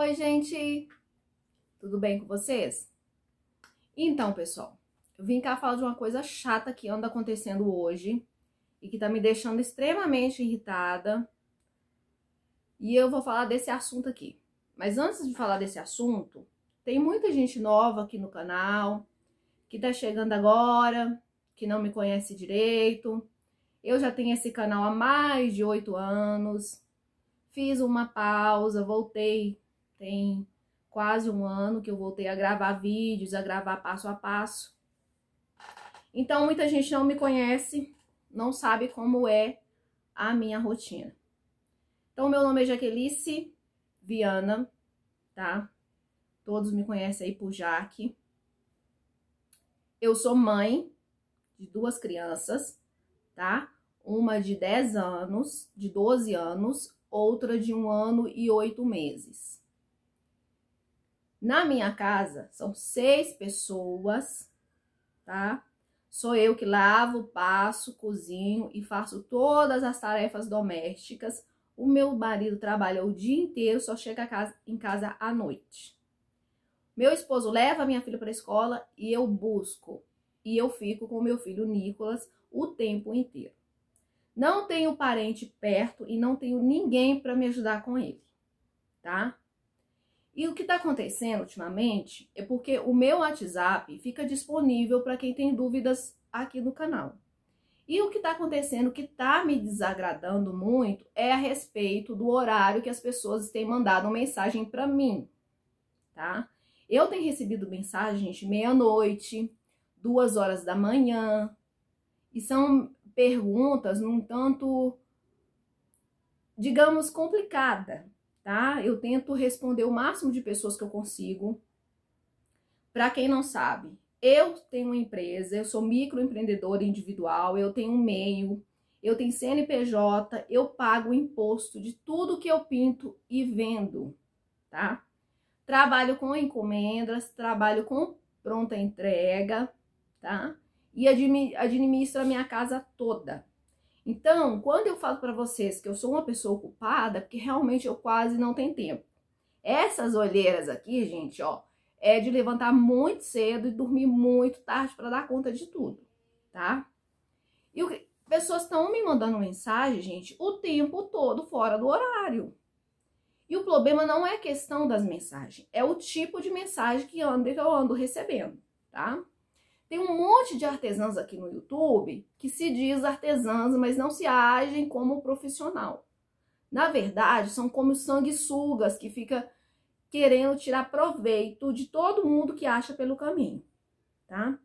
Oi, gente! Tudo bem com vocês? Então, pessoal, eu vim cá falar de uma coisa chata que anda acontecendo hoje e que tá me deixando extremamente irritada. E eu vou falar desse assunto aqui. Mas antes de falar desse assunto, tem muita gente nova aqui no canal, que tá chegando agora, que não me conhece direito. Eu já tenho esse canal há mais de oito anos, fiz uma pausa, voltei tem quase um ano que eu voltei a gravar vídeos, a gravar passo a passo. Então, muita gente não me conhece, não sabe como é a minha rotina. Então, meu nome é Jaquelice Viana, tá? Todos me conhecem aí por Jaque. Eu sou mãe de duas crianças, tá? Uma de 10 anos, de 12 anos, outra de um ano e oito meses. Na minha casa são seis pessoas, tá? Sou eu que lavo, passo, cozinho e faço todas as tarefas domésticas. O meu marido trabalha o dia inteiro, só chega casa, em casa à noite. Meu esposo leva minha filha para a escola e eu busco. E eu fico com meu filho Nicolas o tempo inteiro. Não tenho parente perto e não tenho ninguém para me ajudar com ele, tá? E o que está acontecendo ultimamente é porque o meu WhatsApp fica disponível para quem tem dúvidas aqui no canal. E o que está acontecendo, que está me desagradando muito, é a respeito do horário que as pessoas têm mandado mensagem para mim, tá? Eu tenho recebido mensagem, gente, meia-noite, duas horas da manhã, e são perguntas num tanto, digamos, complicada, tá? Eu tento responder o máximo de pessoas que eu consigo. Para quem não sabe, eu tenho uma empresa, eu sou microempreendedora individual, eu tenho um meio, eu tenho CNPJ, eu pago imposto de tudo que eu pinto e vendo, tá? Trabalho com encomendas, trabalho com pronta entrega, tá? E administro a minha casa toda. Então, quando eu falo para vocês que eu sou uma pessoa ocupada, é porque realmente eu quase não tenho tempo. Essas olheiras aqui, gente, ó, é de levantar muito cedo e dormir muito tarde para dar conta de tudo, tá? E o que... pessoas estão me mandando mensagem, gente, o tempo todo fora do horário. E o problema não é a questão das mensagens, é o tipo de mensagem que, que eu ando recebendo, tá? Tem um monte de artesãs aqui no YouTube que se diz artesãs, mas não se agem como profissional. Na verdade, são como sanguessugas que fica querendo tirar proveito de todo mundo que acha pelo caminho, tá?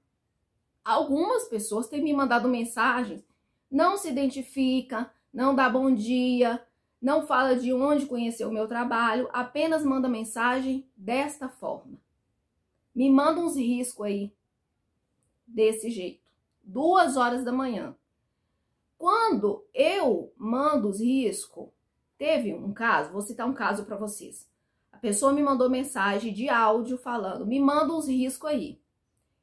Algumas pessoas têm me mandado mensagens, não se identifica, não dá bom dia, não fala de onde conheceu o meu trabalho, apenas manda mensagem desta forma. Me manda uns riscos aí desse jeito, duas horas da manhã. Quando eu mando os riscos, teve um caso, vou citar um caso para vocês. A pessoa me mandou mensagem de áudio falando: "Me manda os riscos aí".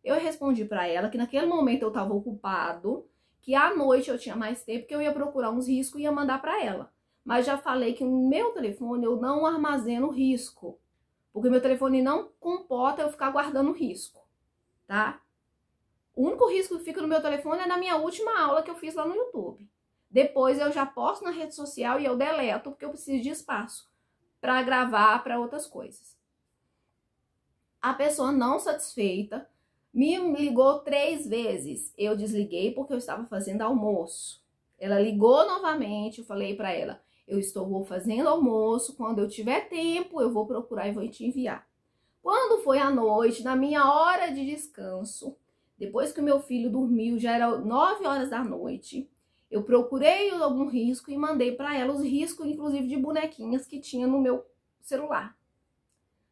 Eu respondi para ela que naquele momento eu estava ocupado, que à noite eu tinha mais tempo, que eu ia procurar uns riscos e ia mandar para ela. Mas já falei que no meu telefone eu não armazeno risco, porque meu telefone não comporta eu ficar guardando risco, tá? O único risco que fica no meu telefone é na minha última aula que eu fiz lá no YouTube. Depois eu já posto na rede social e eu deleto, porque eu preciso de espaço para gravar para outras coisas. A pessoa não satisfeita me ligou três vezes. Eu desliguei porque eu estava fazendo almoço. Ela ligou novamente, eu falei para ela: eu estou fazendo almoço, quando eu tiver tempo eu vou procurar e vou te enviar. Quando foi à noite, na minha hora de descanso, depois que o meu filho dormiu, já era 9 horas da noite. Eu procurei algum risco e mandei para ela os riscos, inclusive de bonequinhas que tinha no meu celular.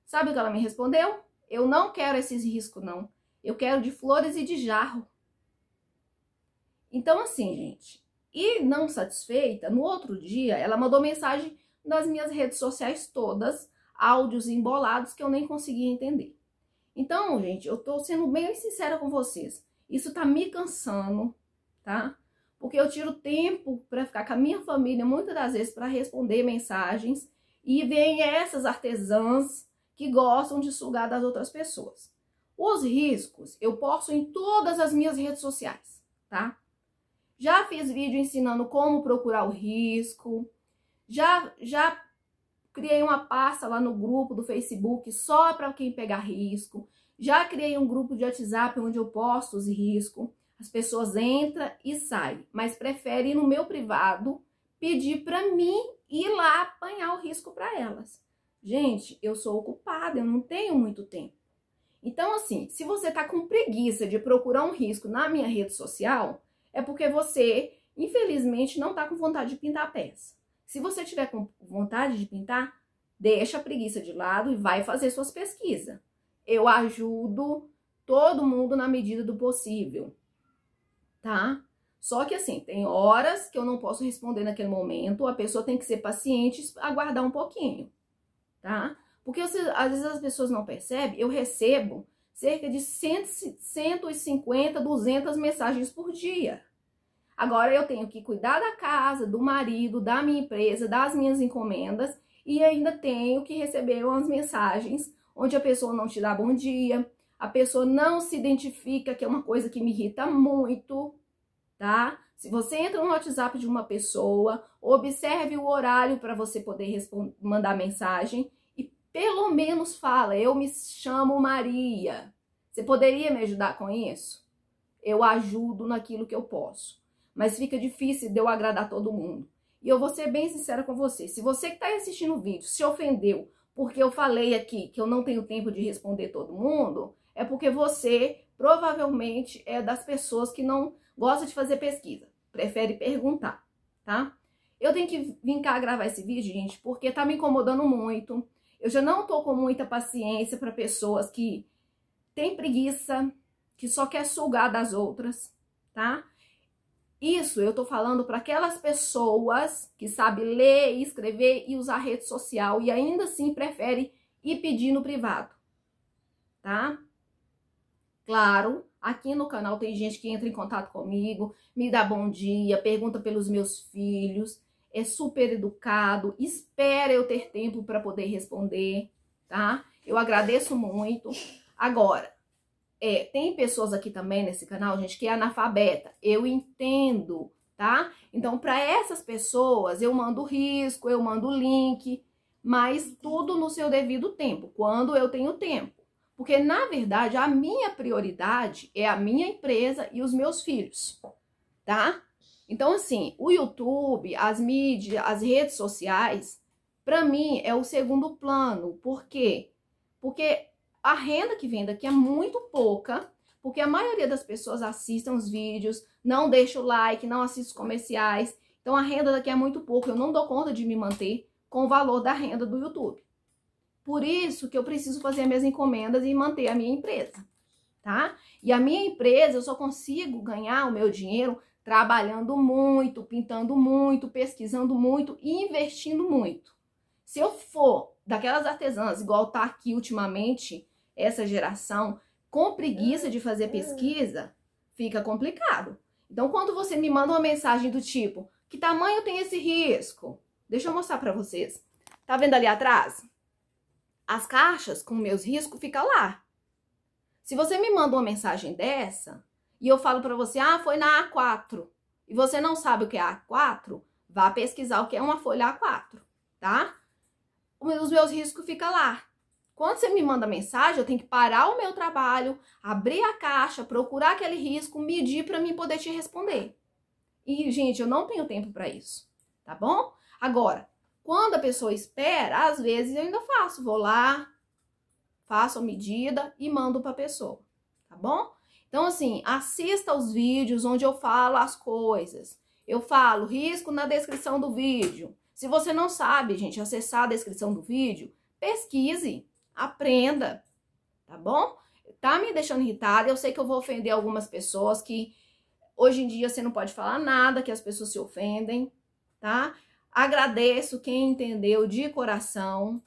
Sabe o que ela me respondeu? Eu não quero esses riscos, não. Eu quero de flores e de jarro. Então, assim, gente. E não satisfeita, no outro dia, ela mandou mensagem nas minhas redes sociais todas, áudios embolados que eu nem conseguia entender. Então, gente, eu tô sendo bem sincera com vocês. Isso tá me cansando, tá? Porque eu tiro tempo para ficar com a minha família muitas das vezes para responder mensagens e vem essas artesãs que gostam de sugar das outras pessoas. Os riscos eu posto em todas as minhas redes sociais, tá? Já fiz vídeo ensinando como procurar o risco, já, já Criei uma pasta lá no grupo do Facebook só para quem pegar risco. Já criei um grupo de WhatsApp onde eu posto os riscos. As pessoas entram e saem, mas preferem ir no meu privado pedir para mim ir lá apanhar o risco para elas. Gente, eu sou ocupada, eu não tenho muito tempo. Então, assim, se você está com preguiça de procurar um risco na minha rede social, é porque você, infelizmente, não está com vontade de pintar a peça. Se você tiver com vontade de pintar, deixa a preguiça de lado e vai fazer suas pesquisas. Eu ajudo todo mundo na medida do possível, tá? Só que assim, tem horas que eu não posso responder naquele momento, a pessoa tem que ser paciente, e aguardar um pouquinho, tá? Porque às vezes as pessoas não percebem, eu recebo cerca de 100, 150, 200 mensagens por dia. Agora eu tenho que cuidar da casa, do marido, da minha empresa, das minhas encomendas e ainda tenho que receber umas mensagens onde a pessoa não te dá bom dia, a pessoa não se identifica, que é uma coisa que me irrita muito, tá? Se você entra no WhatsApp de uma pessoa, observe o horário para você poder mandar mensagem e pelo menos fala: Eu me chamo Maria. Você poderia me ajudar com isso? Eu ajudo naquilo que eu posso mas fica difícil de eu agradar todo mundo. E eu vou ser bem sincera com você. Se você que está assistindo o vídeo se ofendeu porque eu falei aqui que eu não tenho tempo de responder todo mundo, é porque você provavelmente é das pessoas que não gosta de fazer pesquisa, prefere perguntar, tá? Eu tenho que vir cá gravar esse vídeo, gente, porque tá me incomodando muito. Eu já não tô com muita paciência para pessoas que têm preguiça, que só quer sugar das outras, tá? Isso eu tô falando para aquelas pessoas que sabem ler escrever e usar rede social e ainda assim prefere ir pedir no privado, tá? Claro, aqui no canal tem gente que entra em contato comigo, me dá bom dia, pergunta pelos meus filhos, é super educado, espera eu ter tempo para poder responder, tá? Eu agradeço muito. Agora, é, tem pessoas aqui também nesse canal, gente, que é analfabeta. Eu entendo, tá? Então, para essas pessoas, eu mando risco, eu mando link, mas tudo no seu devido tempo, quando eu tenho tempo. Porque, na verdade, a minha prioridade é a minha empresa e os meus filhos, tá? Então, assim, o YouTube, as mídias, as redes sociais, para mim é o segundo plano. Por quê? Porque a renda que vem daqui é muito pouca, porque a maioria das pessoas assistem os vídeos, não deixa o like, não assiste os comerciais. Então a renda daqui é muito pouca, eu não dou conta de me manter com o valor da renda do YouTube. Por isso que eu preciso fazer minhas encomendas e manter a minha empresa, tá? E a minha empresa eu só consigo ganhar o meu dinheiro trabalhando muito, pintando muito, pesquisando muito e investindo muito. Se eu for daquelas artesãs, igual tá aqui ultimamente, essa geração com preguiça de fazer é. pesquisa, fica complicado. Então, quando você me manda uma mensagem do tipo, que tamanho tem esse risco? Deixa eu mostrar para vocês. Tá vendo ali atrás? As caixas com meus riscos ficam lá. Se você me manda uma mensagem dessa e eu falo para você, ah, foi na A4, e você não sabe o que é A4, vá pesquisar o que é uma folha A4, tá? Os meus riscos ficam lá. Quando você me manda mensagem, eu tenho que parar o meu trabalho, abrir a caixa, procurar aquele risco, medir para mim poder te responder. E, gente, eu não tenho tempo para isso, tá bom? Agora, quando a pessoa espera, às vezes eu ainda faço, vou lá, faço a medida e mando para a pessoa, tá bom? Então, assim, assista aos vídeos onde eu falo as coisas. Eu falo risco na descrição do vídeo. Se você não sabe, gente, acessar a descrição do vídeo, pesquise. Aprenda, tá bom? Tá me deixando irritada, eu sei que eu vou ofender algumas pessoas que hoje em dia você não pode falar nada, que as pessoas se ofendem, tá? Agradeço quem entendeu de coração,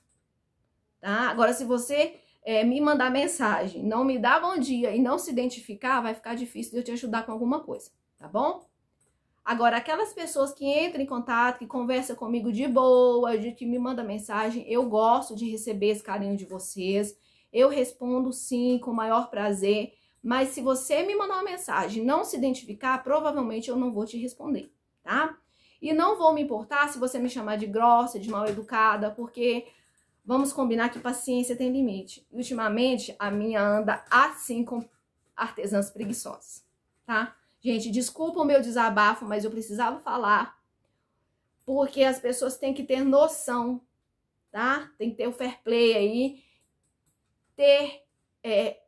tá? Agora, se você é, me mandar mensagem, não me dá bom dia e não se identificar, vai ficar difícil de eu te ajudar com alguma coisa, tá bom? Agora, aquelas pessoas que entram em contato, que conversam comigo de boa, de que me manda mensagem, eu gosto de receber esse carinho de vocês. Eu respondo sim, com o maior prazer. Mas se você me mandar uma mensagem e não se identificar, provavelmente eu não vou te responder, tá? E não vou me importar se você me chamar de grossa, de mal educada, porque vamos combinar que paciência tem limite. E ultimamente a minha anda assim com artesãs preguiçosas, tá? Gente, desculpa o meu desabafo, mas eu precisava falar. Porque as pessoas têm que ter noção, tá? Tem que ter o fair play aí. Ter é,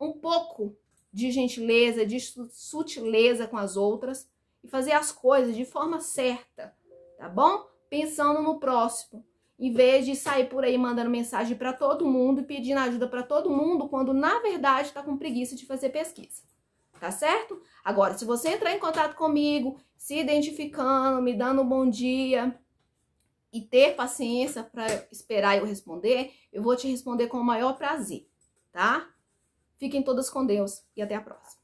um pouco de gentileza, de sutileza com as outras. E fazer as coisas de forma certa, tá bom? Pensando no próximo. Em vez de sair por aí mandando mensagem para todo mundo e pedindo ajuda para todo mundo, quando na verdade está com preguiça de fazer pesquisa tá certo? Agora, se você entrar em contato comigo, se identificando, me dando um bom dia e ter paciência para esperar eu responder, eu vou te responder com o maior prazer, tá? Fiquem todas com Deus e até a próxima.